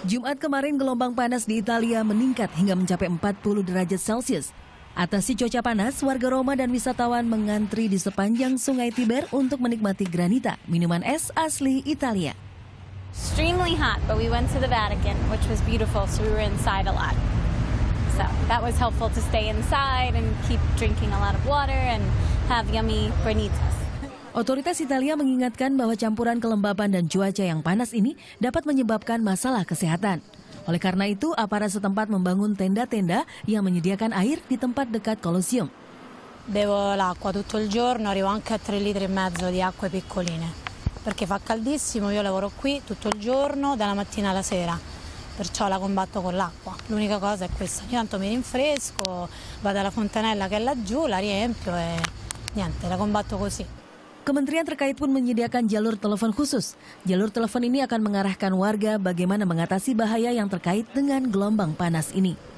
Jumat kemarin gelombang panas di Italia meningkat hingga mencapai 40 derajat Celcius. Atasi cuaca panas, warga Roma dan wisatawan mengantri di sepanjang sungai Tiber untuk menikmati granita, minuman es asli Italia. Extremely hot, but we went to the Vatican, which was beautiful, so we were inside a lot. So that was helpful to stay inside and keep drinking a lot of water and have yummy granita. Otoritas Italia mengingatkan bahwa campuran kelembaban dan cuaca yang panas ini dapat menyebabkan masalah kesehatan. Oleh karena itu, aparat setempat membangun tenda-tenda yang menyediakan air di tempat dekat Kolosium. Bevo l'acqua tutto il giorno, arrivo anche a 3 litri e mezzo di acque piccoline. Perché fa caldissimo, io lavoro qui tutto il giorno, dalla mattina alla sera. Perciò la combatto con l'acqua. L'unica cosa è questa. Ogni tanto mi rinfresco, vado alla fontanella che è laggiù, la riempio e niente, la combatto così. Kementerian terkait pun menyediakan jalur telepon khusus. Jalur telepon ini akan mengarahkan warga bagaimana mengatasi bahaya yang terkait dengan gelombang panas ini.